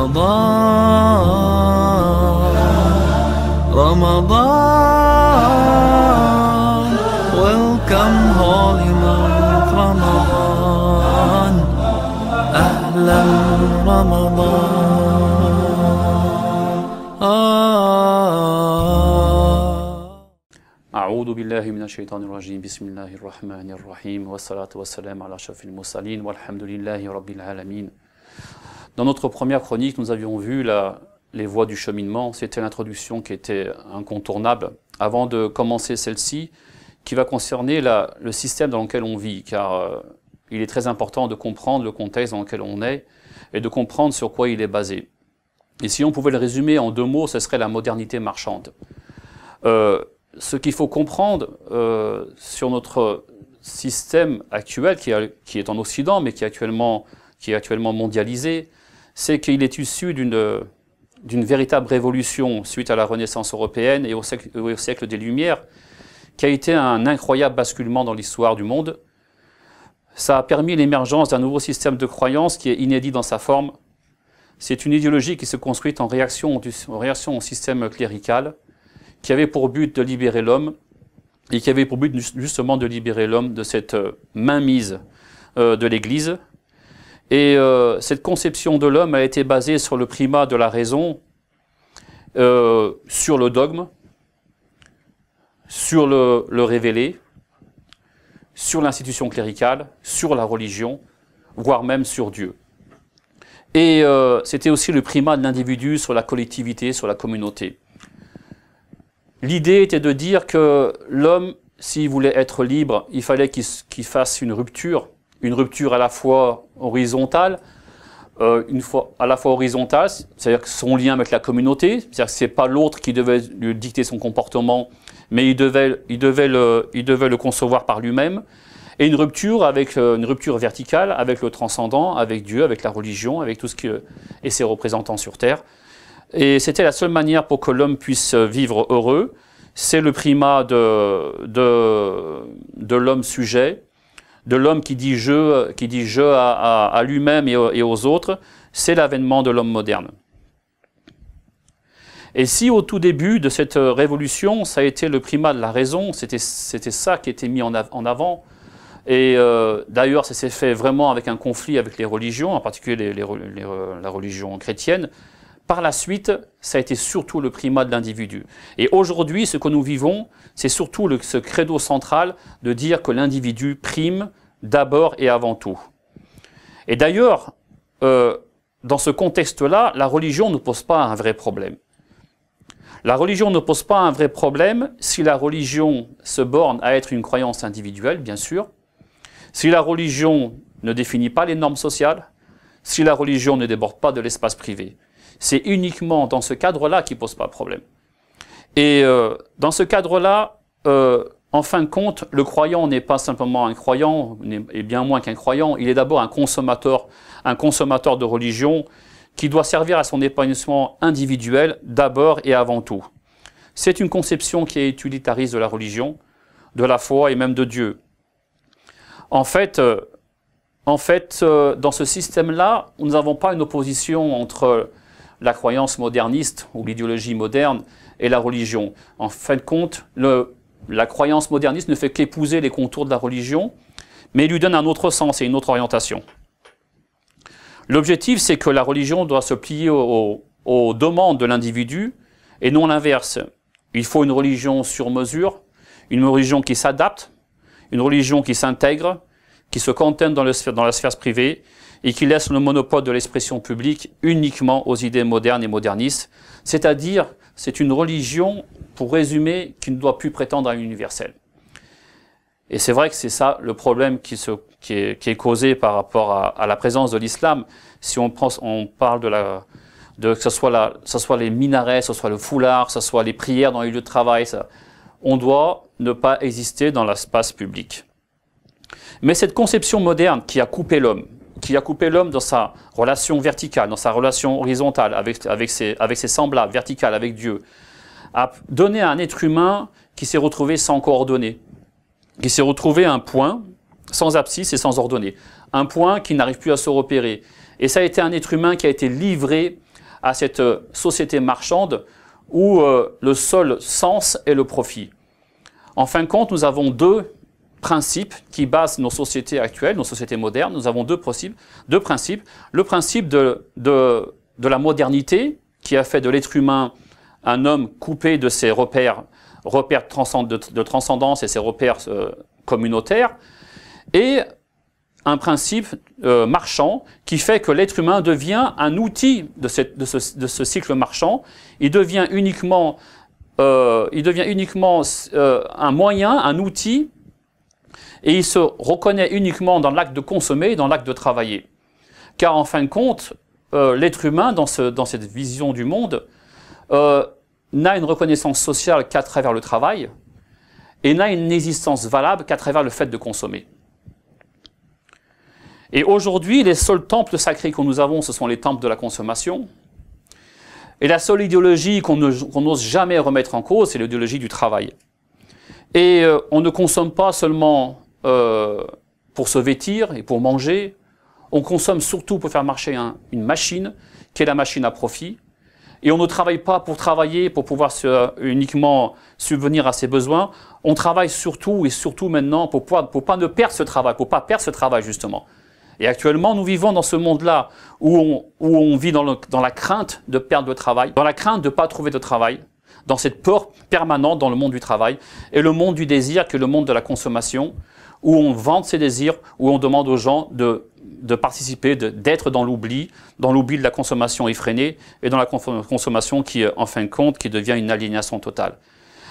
رمضان رمضان Welcome holy month رمضان أهلا رمضان أعوذ بالله من الشيطان الرجيم بسم الله الرحمن الرحيم والصلاة والسلام على أشرف المرسلين والحمد لله رب العالمين Dans notre première chronique, nous avions vu les voies du cheminement. C'était l'introduction qui était incontournable. Avant de commencer celle-ci, qui va concerner le système dans lequel on vit, car euh, il est très important de comprendre le contexte dans lequel on est et de comprendre sur quoi il est basé. Et si on pouvait le résumer en deux mots, ce serait la modernité marchande. Euh, ce qu'il faut comprendre euh, sur notre système actuel, qui, est en Occident, mais qui est actuellement mondialisé, c'est qu'il est issu d'une véritable révolution suite à la Renaissance européenne et au siècle, des Lumières, qui a été un incroyable basculement dans l'histoire du monde. Ça a permis l'émergence d'un nouveau système de croyance qui est inédit dans sa forme. C'est une idéologie qui se construit en réaction, en réaction au système clérical, qui avait pour but de libérer l'homme, et qui avait pour but justement de libérer l'homme de cette euh, mainmise euh, de l'Église, et euh, cette conception de l'homme a été basée sur le primat de la raison, euh, sur le dogme, sur le, révélé, sur l'institution cléricale, sur la religion, voire même sur Dieu. Et euh, c'était aussi le primat de l'individu sur la collectivité, sur la communauté. L'idée était de dire que l'homme, s'il voulait être libre, il fallait qu'il fasse une rupture une rupture à la fois horizontale, euh, une fois à la fois horizontale, c'est-à-dire son lien avec la communauté, c'est-à-dire que c'est pas l'autre qui devait lui dicter son comportement, mais il devait, il devait, le, il devait le concevoir par lui-même, et une rupture avec euh, une rupture verticale avec le transcendant, avec Dieu, avec la religion, avec tout ce qui euh, et ses représentants sur terre. Et c'était la seule manière pour que l'homme puisse vivre heureux. C'est le primat de, de, de l'homme sujet, de l'homme qui dit je, qui je à, lui-même et, aux autres, c'est l'avènement de l'homme moderne. Et si au tout début de cette révolution, ça a été le primat de la raison, c'était ça qui était mis en, avant, et euh, d'ailleurs ça s'est fait vraiment avec un conflit avec les religions, en particulier la religion chrétienne, par la suite, ça a été surtout le primat de l'individu. Et aujourd'hui, ce que nous vivons, c'est surtout ce credo central de dire que l'individu prime d'abord et avant tout. Et d'ailleurs, euh, dans ce contexte-là, la religion ne pose pas un vrai problème. La religion ne pose pas un vrai problème si la religion se borne à être une croyance individuelle, bien sûr, si la religion ne définit pas les normes sociales, si la religion ne déborde pas de l'espace privé. C'est uniquement dans ce cadre-là qui pose pas de problème. Et euh, dans ce cadre-là, euh, en fin de compte, le croyant n'est pas simplement un croyant, et bien moins qu'un croyant, il est d'abord un consommateur, un consommateur de religion qui doit servir à son épanouissement individuel d'abord et avant tout. C'est une conception qui est utilitariste de la religion, de la foi et même de Dieu. En fait, euh, en fait dans ce système-là, nous n'avons pas une opposition entre la croyance moderniste ou l'idéologie moderne et la religion. En fin de compte, la croyance moderniste ne fait qu'épouser les contours de la religion, mais lui donne un autre sens et une autre orientation. L'objectif, c'est que la religion doit se plier aux, demandes de l'individu et non l'inverse. Il faut une religion sur mesure, une religion qui s'adapte, une religion qui s'intègre, qui se contente dans la sphère privée et qui laisse le monopole de l'expression publique uniquement aux idées modernes et modernistes. C'est-à-dire, c'est une religion, pour résumer, qui ne doit plus prétendre à l'universel. Et c'est vrai que c'est ça le problème qui, se, qui, est, qui, est, causé par rapport à, à la présence de l'islam. Si on, pense, on parle de la, de, que ce soit, la, ce soit les minarets, ce soit le foulard, ce soit les prières dans les lieux de travail. Ça. On doit ne pas exister dans l'espace public. Mais cette conception moderne qui a coupé l'homme, qui a coupé l'homme dans sa relation verticale, dans sa relation horizontale avec, avec, ses, avec ses semblables, verticale avec Dieu, a donné à un être humain qui s'est retrouvé sans coordonnées, qui s'est retrouvé un point sans abscisse et sans ordonnée, un point qui n'arrive plus à se repérer. Et ça a été un être humain qui a été livré à cette euh, société marchande où euh, le seul sens est le profit. En fin de compte, nous avons deux principes qui base nos sociétés actuelles, nos sociétés modernes. Nous avons deux, possibles, deux principes. Le principe de, de, de la modernité, qui a fait de l'être humain un homme coupé de ses repères, repères de, transcendance et ses repères euh, communautaires, et un principe euh, marchand qui fait que l'être humain devient un outil de, cette, de, ce, cycle marchand. Il devient uniquement, euh, il devient uniquement un moyen, un outil et il se reconnaît uniquement dans l'acte de consommer dans l'acte de travailler. Car en fin de compte, euh, l'être humain, dans, cette vision du monde, euh, n'a une reconnaissance sociale qu'à travers le travail et n'a une existence valable qu'à travers le fait de consommer. Et aujourd'hui, les seuls temples sacrés que nous avons, ce sont les temples de la consommation. Et la seule idéologie qu'on n'ose jamais remettre en cause, c'est l'idéologie du travail. Et euh, on ne consomme pas seulement euh, pour se vêtir et pour manger. On consomme surtout pour faire marcher une machine, qui est la machine à profit. Et on ne travaille pas pour travailler, pour pouvoir uniquement subvenir à ses besoins. On travaille surtout et surtout maintenant pour ne pas ne perdre ce travail, pour pas perdre ce travail justement. Et actuellement, nous vivons dans ce monde-là où on, vit dans, dans la crainte de perdre le travail, dans la crainte de ne pas trouver de travail, dans cette peur permanente dans le monde du travail et le monde du désir que le monde de la consommation, où on vante ses désirs, où on demande aux gens de, participer, d'être dans l'oubli, dans l'oubli de la consommation effrénée et dans la consommation qui, en fin de compte, qui devient une aliénation totale.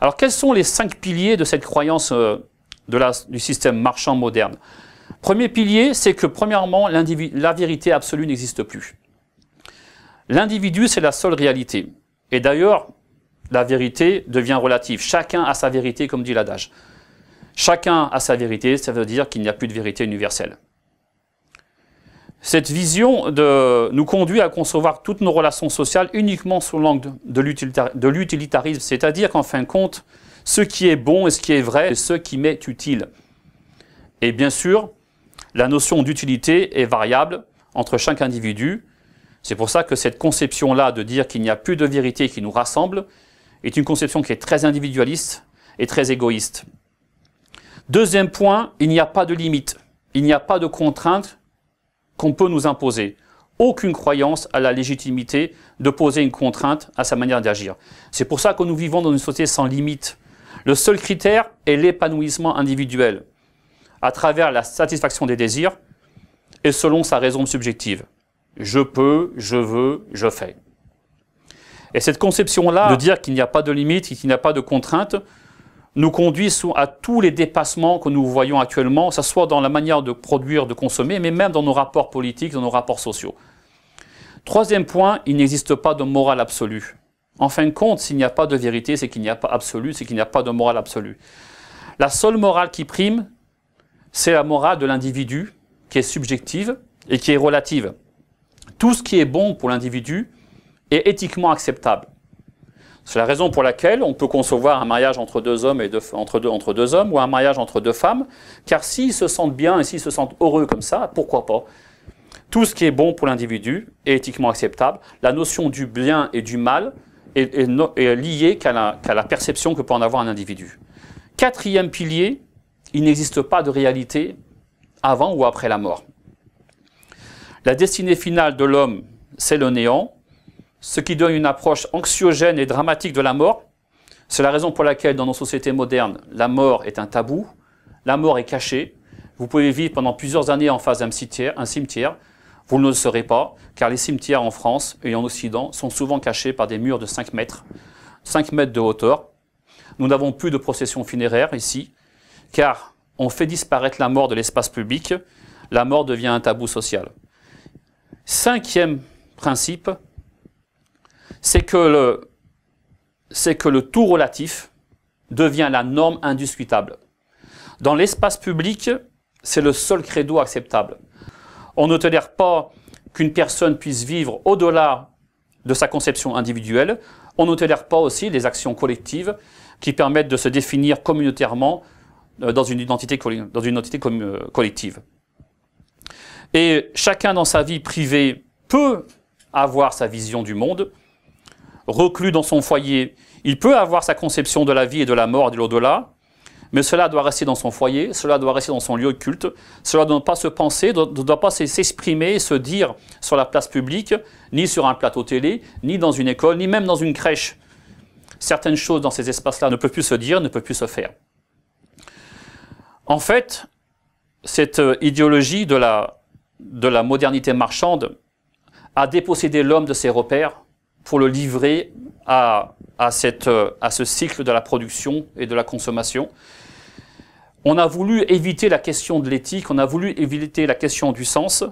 Alors quels sont les cinq piliers de cette croyance euh, du système marchand moderne Premier pilier, c'est que premièrement, la vérité absolue n'existe plus. L'individu, c'est la seule réalité. Et d'ailleurs, la vérité devient relative. Chacun a sa vérité, comme dit l'adage. Chacun a sa vérité, ça veut dire qu'il n'y a plus de vérité universelle. Cette vision nous conduit à concevoir toutes nos relations sociales uniquement sous l'angle de l'utilitarisme, c'est-à-dire qu'en fin de compte, ce qui est bon et ce qui est vrai c'est ce qui m'est utile. Et bien sûr, la notion d'utilité est variable entre chaque individu. C'est pour ça que cette conception-là de dire qu'il n'y a plus de vérité qui nous rassemble est une conception qui est très individualiste et très égoïste. Deuxième point, il n'y a pas de limite, il n'y a pas de contrainte qu'on peut nous imposer. Aucune croyance à la légitimité de poser une contrainte à sa manière d'agir. C'est pour ça que nous vivons dans une société sans limite. Le seul critère est l'épanouissement individuel, à travers la satisfaction des désirs et selon sa raison subjective. Je peux, je veux, je fais. Et cette conception-là de dire qu'il n'y a pas de limite, qu'il n'y a pas de contrainte, nous conduisent à tous les dépassements que nous voyons actuellement, que ce soit dans la manière de produire, de consommer, mais même dans nos rapports politiques, dans nos rapports sociaux. Troisième point, il n'existe pas de morale absolue. En fin de compte, s'il n'y a pas de vérité, c'est qu'il n'y a pas absolu, c'est qu'il n'y a pas de morale absolue. La seule morale qui prime, c'est la morale de l'individu, qui est subjective et qui est relative. Tout ce qui est bon pour l'individu est éthiquement acceptable. C'est la raison pour laquelle on peut concevoir un mariage entre deux hommes, et entre deux, hommes ou un mariage entre deux femmes, car s'ils se sentent bien et s'ils se sentent heureux comme ça, pourquoi pas Tout ce qui est bon pour l'individu est éthiquement acceptable. La notion du bien et du mal est, liée qu'à la perception que peut en avoir un individu. Quatrième pilier, il n'existe pas de réalité avant ou après la mort. La destinée finale de l'homme, c'est le néant, ce qui donne une approche anxiogène et dramatique de la mort. C'est la raison pour laquelle dans nos sociétés modernes, la mort est un tabou, la mort est cachée. Vous pouvez vivre pendant plusieurs années en face d'un cimetière, Vous ne le saurez pas, car les cimetières en France et en Occident sont souvent cachés par des murs de 5 mètres, 5 mètres de hauteur. Nous n'avons plus de procession funéraire ici, car on fait disparaître la mort de l'espace public, la mort devient un tabou social. Cinquième principe, c'est que le, c'est que le tout relatif devient la norme indiscutable. Dans l'espace public, c'est le seul credo acceptable. On ne tolère pas qu'une personne puisse vivre au-delà de sa conception individuelle. On ne tolère pas aussi les actions collectives qui permettent de se définir communautairement euh, dans une identité, dans une identité euh, collective. Et chacun dans sa vie privée peut avoir sa vision du monde, reclus dans son foyer, il peut avoir sa conception de la vie et de la mort et de l'au-delà, mais cela doit rester dans son foyer, cela doit rester dans son lieu occulte, culte, cela ne doit pas se penser, ne doit pas s'exprimer, se dire sur la place publique, ni sur un plateau télé, ni dans une école, ni même dans une crèche. Certaines choses dans ces espaces-là ne peuvent plus se dire, ne peuvent plus se faire. En fait, cette euh, idéologie de la, de la modernité marchande a dépossédé l'homme de ses repères pour le livrer à, euh, à, ce cycle de la production et de la consommation. On a voulu éviter la question de l'éthique, on a voulu éviter la question du sens,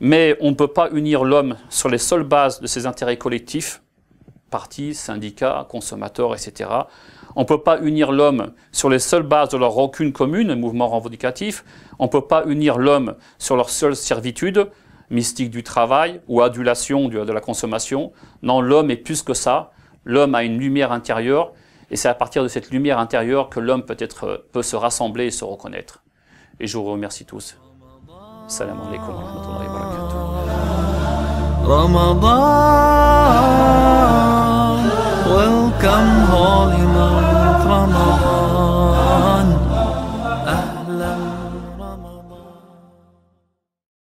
mais on ne peut pas unir l'homme sur les seules bases de ses intérêts collectifs, partis, syndicats, consommateurs, etc. On ne peut pas unir l'homme sur les seules bases de leur rancune commune, mouvement revendicatif. On ne peut pas unir l'homme sur leur seule servitude mystique du travail ou adulation de la consommation. Non, l'homme est plus que ça. L'homme a une lumière intérieure et c'est à partir de cette lumière intérieure que l'homme peut-être peut se rassembler et se reconnaître. Et je vous remercie tous. Salam